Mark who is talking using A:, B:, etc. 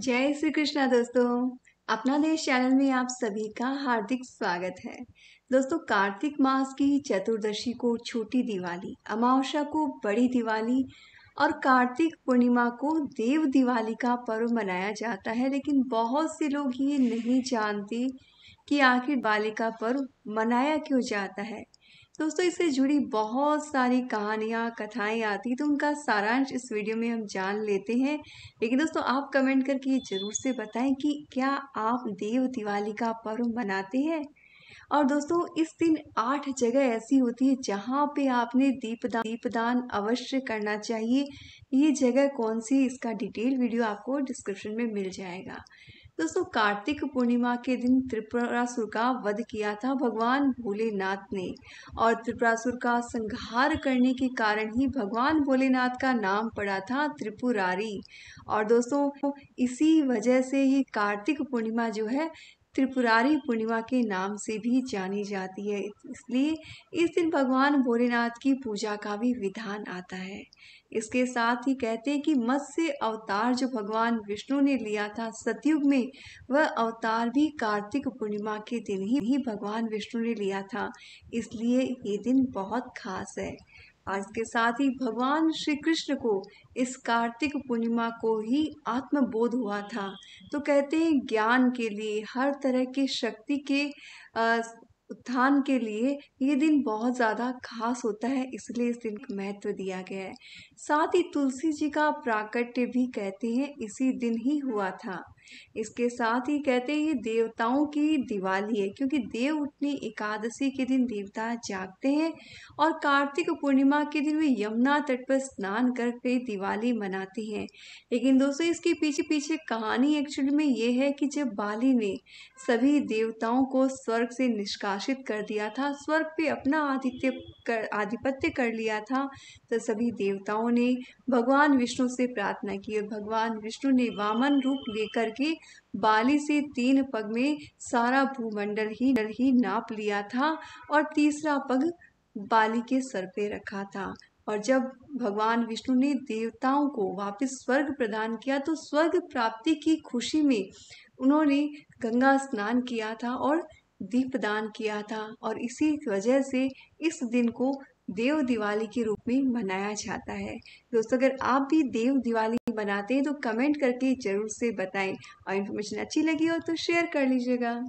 A: जय श्री कृष्णा दोस्तों अपना देश चैनल में आप सभी का हार्दिक स्वागत है दोस्तों कार्तिक मास की चतुर्दशी को छोटी दिवाली अमावस्या को बड़ी दिवाली और कार्तिक पूर्णिमा को देव दिवाली का पर्व मनाया जाता है लेकिन बहुत से लोग ये नहीं जानते कि आखिर बाली का पर्व मनाया क्यों जाता है दोस्तों इससे जुड़ी बहुत सारी कहानियाँ कथाएँ आती तो उनका सारांश इस वीडियो में हम जान लेते हैं लेकिन दोस्तों आप कमेंट करके ज़रूर से बताएं कि क्या आप देव दिवाली का पर्व मनाते हैं और दोस्तों इस दिन आठ जगह ऐसी होती है जहाँ पे आपने दीपदान दीपदान अवश्य करना चाहिए ये जगह कौन सी इसका डिटेल वीडियो आपको डिस्क्रिप्शन में मिल जाएगा दोस्तों कार्तिक पूर्णिमा के दिन त्रिपुरासुर का वध किया था भगवान भोलेनाथ ने और त्रिपुरासुर का संहार करने के कारण ही भगवान भोलेनाथ का नाम पड़ा था त्रिपुरारी और दोस्तों इसी वजह से ही कार्तिक पूर्णिमा जो है त्रिपुरारी पूर्णिमा के नाम से भी जानी जाती है इसलिए इस दिन भगवान भोलेनाथ की पूजा का भी विधान आता है इसके साथ ही कहते हैं कि मत्स्य अवतार जो भगवान विष्णु ने लिया था सतयुग में वह अवतार भी कार्तिक पूर्णिमा के दिन ही भगवान विष्णु ने लिया था इसलिए ये दिन बहुत खास है और इसके साथ ही भगवान श्री कृष्ण को इस कार्तिक पूर्णिमा को ही आत्मबोध हुआ था तो कहते हैं ज्ञान के लिए हर तरह की शक्ति के उत्थान के लिए ये दिन बहुत ज़्यादा खास होता है इसलिए इस दिन को महत्व दिया गया है साथ ही तुलसी जी का प्राकट्य भी कहते हैं इसी दिन ही हुआ था इसके साथ ही कहते हैं ये देवताओं की दिवाली है क्योंकि देव उठनी एकादशी के दिन देवता जागते हैं और कार्तिक पूर्णिमा के दिन वे यमुना तट पर स्नान करके दिवाली मनाते हैं लेकिन दोस्तों इसके पीछे पीछे कहानी एक्चुअली में ये है कि जब बाली ने सभी देवताओं को स्वर्ग से निष्कासित कर दिया था स्वर्ग पे अपना आदित्य कर आधिपत्य कर लिया था तो सभी देवताओं ने भगवान विष्णु से प्रार्थना की और भगवान विष्णु ने वामन रूप लेकर के बाली से तीन पग में सारा भूमंडल ही डर ही नाप लिया था और तीसरा पग बाली के सर पे रखा था और जब भगवान विष्णु ने देवताओं को वापस स्वर्ग प्रदान किया तो स्वर्ग प्राप्ति की खुशी में उन्होंने गंगा स्नान किया था और दीपदान किया था और इसी वजह से इस दिन को देव दिवाली के रूप में मनाया जाता है दोस्तों अगर आप भी देव दिवाली मनाते हैं तो कमेंट करके ज़रूर से बताएं और इन्फॉर्मेशन अच्छी लगी हो तो शेयर कर लीजिएगा